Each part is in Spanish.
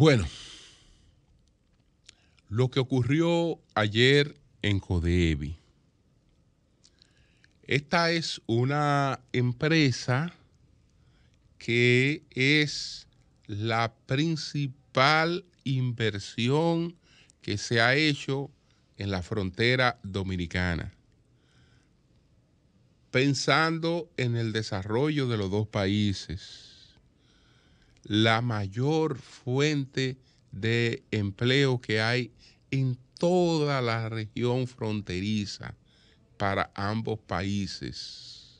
Bueno, lo que ocurrió ayer en Codevi. Esta es una empresa que es la principal inversión que se ha hecho en la frontera dominicana, pensando en el desarrollo de los dos países la mayor fuente de empleo que hay en toda la región fronteriza para ambos países.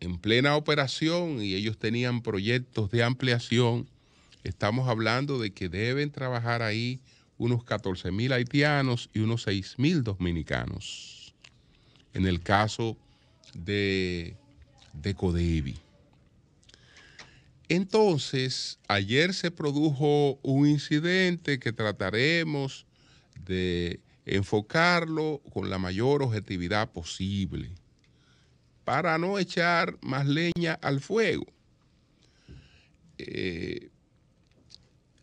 En plena operación, y ellos tenían proyectos de ampliación, estamos hablando de que deben trabajar ahí unos 14 mil haitianos y unos 6 mil dominicanos. En el caso de, de Codevi. Entonces, ayer se produjo un incidente que trataremos de enfocarlo con la mayor objetividad posible para no echar más leña al fuego. Eh,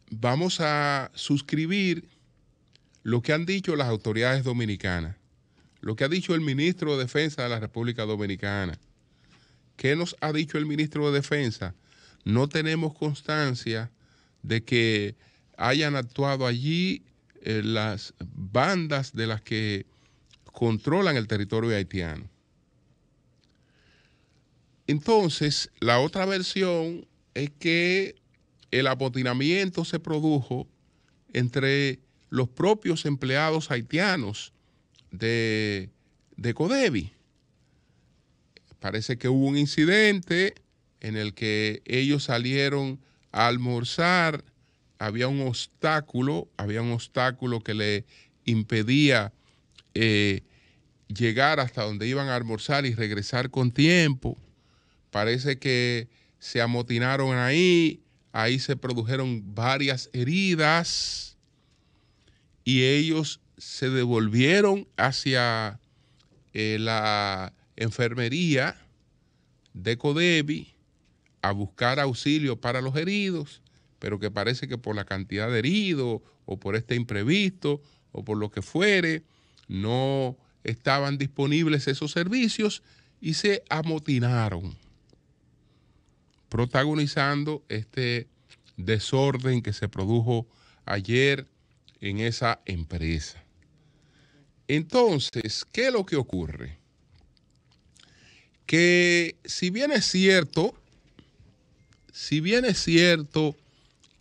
vamos a suscribir lo que han dicho las autoridades dominicanas, lo que ha dicho el ministro de Defensa de la República Dominicana. ¿Qué nos ha dicho el ministro de Defensa? no tenemos constancia de que hayan actuado allí eh, las bandas de las que controlan el territorio haitiano. Entonces, la otra versión es que el apotinamiento se produjo entre los propios empleados haitianos de, de Codevi. Parece que hubo un incidente, en el que ellos salieron a almorzar, había un obstáculo, había un obstáculo que le impedía eh, llegar hasta donde iban a almorzar y regresar con tiempo. Parece que se amotinaron ahí, ahí se produjeron varias heridas y ellos se devolvieron hacia eh, la enfermería de Codevi a buscar auxilio para los heridos, pero que parece que por la cantidad de heridos o por este imprevisto o por lo que fuere, no estaban disponibles esos servicios y se amotinaron, protagonizando este desorden que se produjo ayer en esa empresa. Entonces, ¿qué es lo que ocurre? Que si bien es cierto si bien es cierto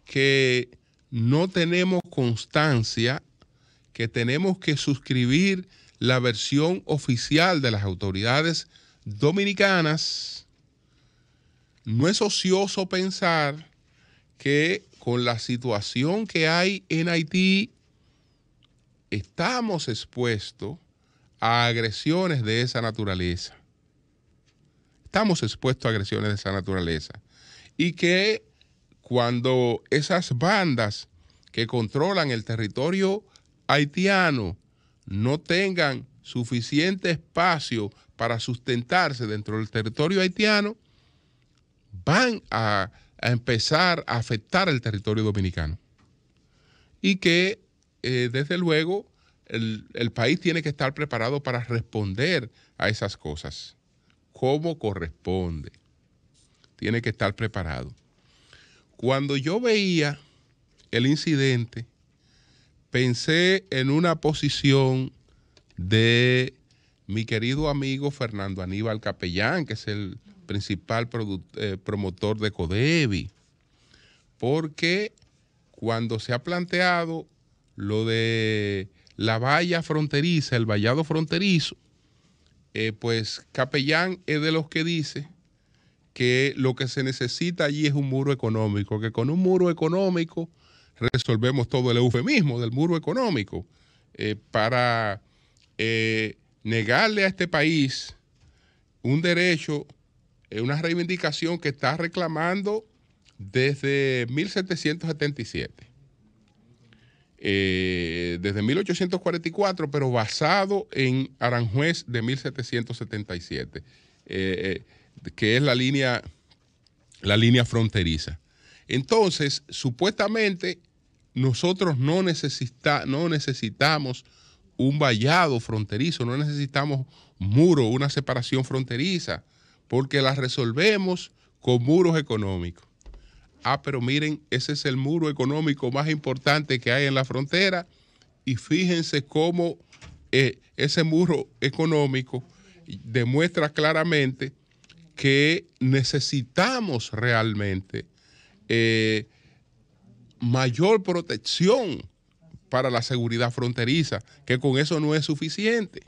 que no tenemos constancia, que tenemos que suscribir la versión oficial de las autoridades dominicanas, no es ocioso pensar que con la situación que hay en Haití, estamos expuestos a agresiones de esa naturaleza. Estamos expuestos a agresiones de esa naturaleza y que cuando esas bandas que controlan el territorio haitiano no tengan suficiente espacio para sustentarse dentro del territorio haitiano, van a, empezar a afectar el territorio dominicano. Y que, eh, desde luego, el, el, país tiene que estar preparado para responder a esas cosas, como corresponde tiene que estar preparado. Cuando yo veía el incidente, pensé en una posición de mi querido amigo Fernando Aníbal Capellán, que es el principal eh, promotor de Codevi, porque cuando se ha planteado lo de la valla fronteriza, el vallado fronterizo, eh, pues Capellán es de los que dice que lo que se necesita allí es un muro económico, que con un muro económico resolvemos todo el eufemismo del muro económico eh, para eh, negarle a este país un derecho, eh, una reivindicación que está reclamando desde 1777. desde 1844, pero basado en Aranjuez de 1777. eh, que es la línea, la línea fronteriza. Entonces, supuestamente, nosotros no, necesita, no necesitamos un vallado fronterizo, no necesitamos muro, una separación fronteriza, porque la resolvemos con muros económicos. Ah, pero miren, ese es el muro económico más importante que hay en la frontera y fíjense cómo eh, ese muro económico demuestra claramente que necesitamos realmente eh, mayor protección para la seguridad fronteriza, que con eso no es suficiente.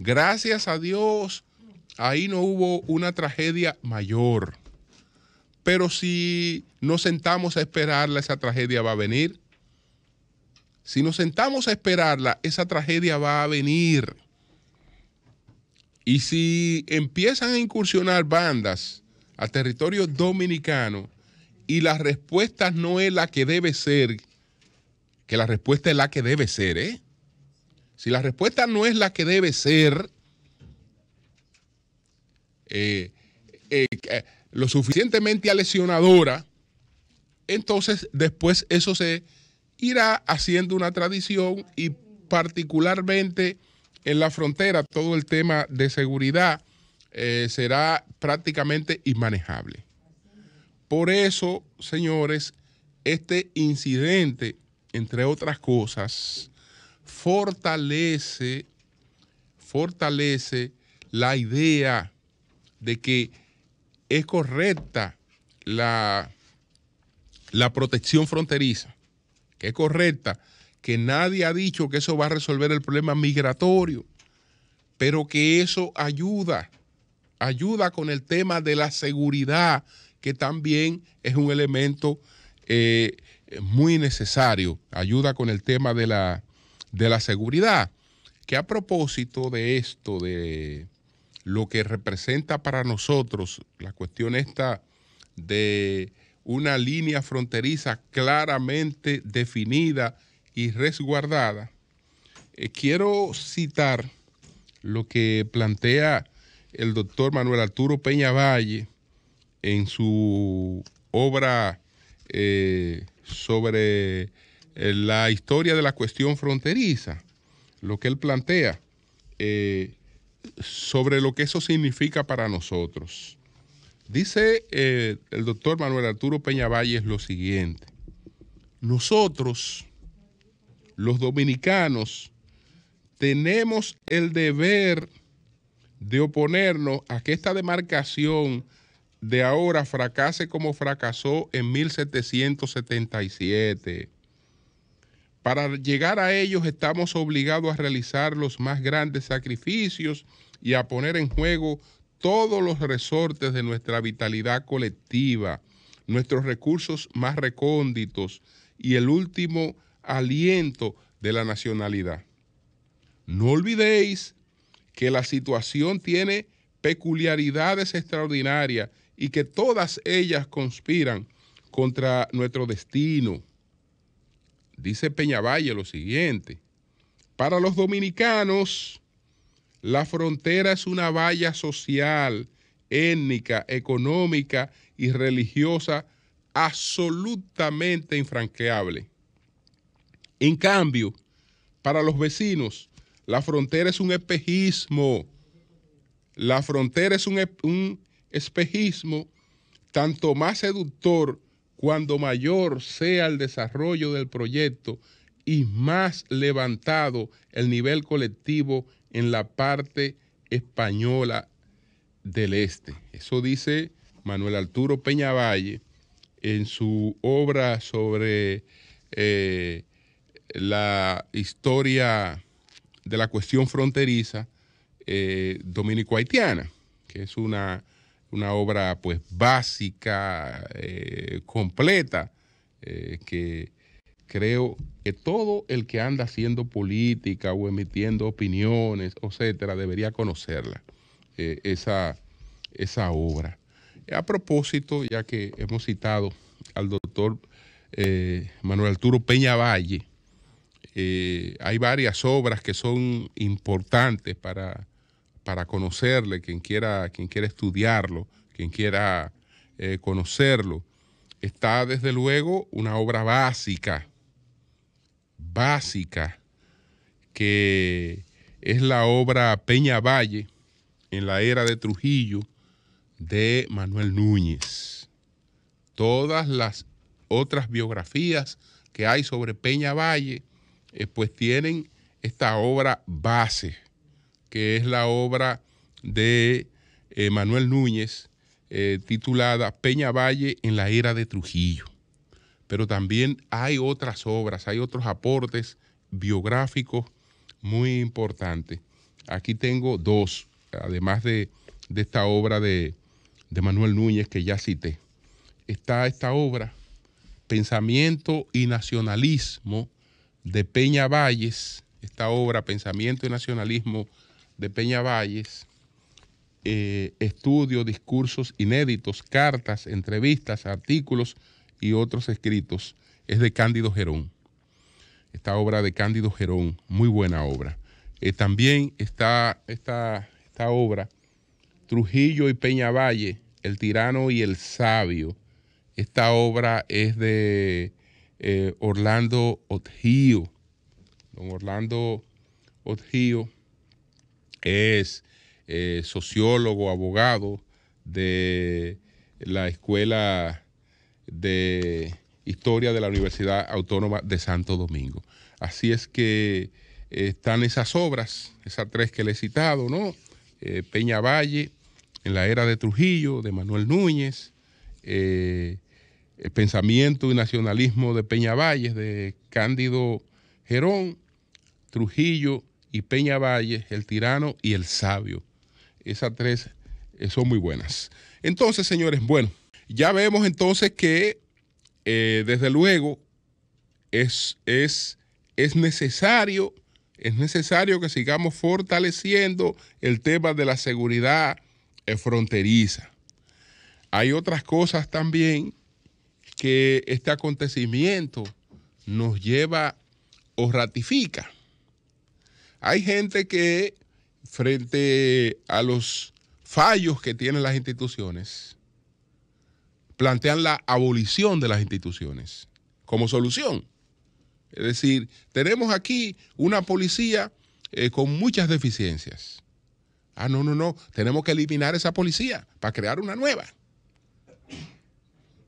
Gracias a Dios, ahí no hubo una tragedia mayor. Pero si nos sentamos a esperarla, esa tragedia va a venir. Si nos sentamos a esperarla, esa tragedia va a venir. Y si empiezan a incursionar bandas a territorio dominicano y la respuesta no es la que debe ser, que la respuesta es la que debe ser, ¿eh? Si la respuesta no es la que debe ser, eh, eh, eh, lo suficientemente lesionadora, entonces después eso se irá haciendo una tradición y particularmente en la frontera, todo el tema de seguridad eh, será prácticamente inmanejable. Por eso, señores, este incidente, entre otras cosas, fortalece, fortalece la idea de que es correcta la, la protección fronteriza, que es correcta que nadie ha dicho que eso va a resolver el problema migratorio, pero que eso ayuda, ayuda con el tema de la seguridad, que también es un elemento eh, muy necesario, ayuda con el tema de la, de la seguridad, que a propósito de esto, de lo que representa para nosotros la cuestión esta de una línea fronteriza claramente definida y resguardada, eh, quiero citar lo que plantea el doctor Manuel Arturo Peña Valle en su obra eh, sobre eh, la historia de la cuestión fronteriza, lo que él plantea sobre lo que eso significa para nosotros. Dice el doctor Manuel Arturo Peña es lo siguiente, nosotros los dominicanos tenemos el deber de oponernos a que esta demarcación de ahora fracase como fracasó en 1777. Para llegar a ellos estamos obligados a realizar los más grandes sacrificios y a poner en juego todos los resortes de nuestra vitalidad colectiva, nuestros recursos más recónditos y el último aliento de la nacionalidad. No olvidéis que la situación tiene peculiaridades extraordinarias y que todas ellas conspiran contra nuestro destino. Dice Valle lo siguiente, para los dominicanos, la frontera es una valla social, étnica, económica y religiosa absolutamente infranqueable. En cambio, para los vecinos, la frontera es un espejismo. La frontera es un, espejismo tanto más seductor cuando mayor sea el desarrollo del proyecto y más levantado el nivel colectivo en la parte española del Este. Eso dice Manuel Arturo Peñavalle en su obra sobre eh, la historia de la cuestión fronteriza eh, dominico-haitiana, que es una, obra pues básica, eh, completa, eh, que creo que todo el que anda haciendo política o emitiendo opiniones, etcétera, debería conocerla, esa, obra. A propósito, ya que hemos citado al doctor Manuel Arturo Peña Valle, eh, hay varias obras que son importantes para, para conocerle, quien quiera, quien quiera estudiarlo, quien quiera eh, conocerlo. Está desde luego una obra básica, básica, que es la obra Peña Valle en la era de Trujillo de Manuel Núñez. Todas las otras biografías que hay sobre Peña Valle eh, pues tienen esta obra base, que es la obra de eh, Manuel Núñez, eh, titulada Peña Valle en la era de Trujillo. Pero también hay otras obras, hay otros aportes biográficos muy importantes. Aquí tengo dos, además de, esta obra de, de Manuel Núñez que ya cité. Está esta obra, Pensamiento y Nacionalismo de Peña Valles, esta obra Pensamiento y Nacionalismo de Peña Valles, eh, estudio, estudios, discursos inéditos, cartas, entrevistas, artículos y otros escritos, es de Cándido Gerón. Esta obra de Cándido Gerón, muy buena obra. Eh, también está esta, esta obra, Trujillo y Peña Valle, El tirano y el sabio. Esta obra es de eh, Orlando Otgio. Don Orlando Otgio es eh, sociólogo, abogado de la Escuela de Historia de la Universidad Autónoma de Santo Domingo. Así es que eh, están esas obras, esas tres que le he citado, ¿no? Peña Valle, en la era de Trujillo, de Manuel Núñez, el eh, pensamiento y nacionalismo de Peña Valles, de Cándido Gerón, Trujillo y Peña Valles, el tirano y el sabio. Esas tres eh, son muy buenas. Entonces, señores, bueno, ya vemos entonces que eh, desde luego es, es, es necesario, es necesario que sigamos fortaleciendo el tema de la seguridad fronteriza. Hay otras cosas también que este acontecimiento nos lleva o ratifica. Hay gente que frente a los fallos que tienen las instituciones, plantean la abolición de las instituciones como solución. Es decir, tenemos aquí una policía eh, con muchas deficiencias. Ah, no, no, no, tenemos que eliminar esa policía para crear una nueva.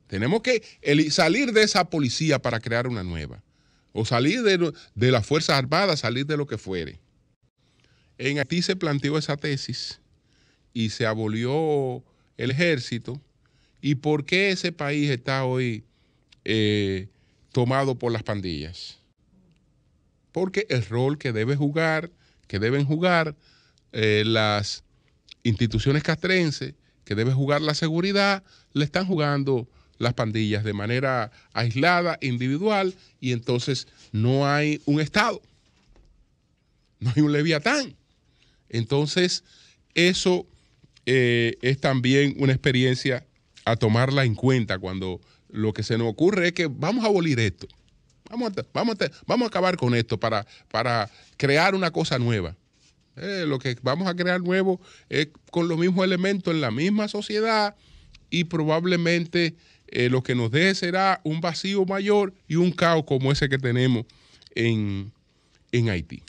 Tenemos que salir de esa policía para crear una nueva. O salir de, las Fuerzas Armadas, salir de lo que fuere. En Haití se planteó esa tesis y se abolió el ejército. ¿Y por qué ese país está hoy eh, tomado por las pandillas? Porque el rol que debe jugar, que deben jugar eh, las instituciones castrenses, que debe jugar la seguridad, le están jugando las pandillas de manera aislada, individual, y entonces no hay un Estado, no hay un leviatán. Entonces, eso eh, es también una experiencia a tomarla en cuenta cuando lo que se nos ocurre es que vamos a abolir esto, vamos a, vamos vamos a acabar con esto para, para crear una cosa nueva. Eh, lo que vamos a crear nuevo es con los mismos elementos en la misma sociedad y probablemente eh, lo que nos deje será un vacío mayor y un caos como ese que tenemos en, en Haití.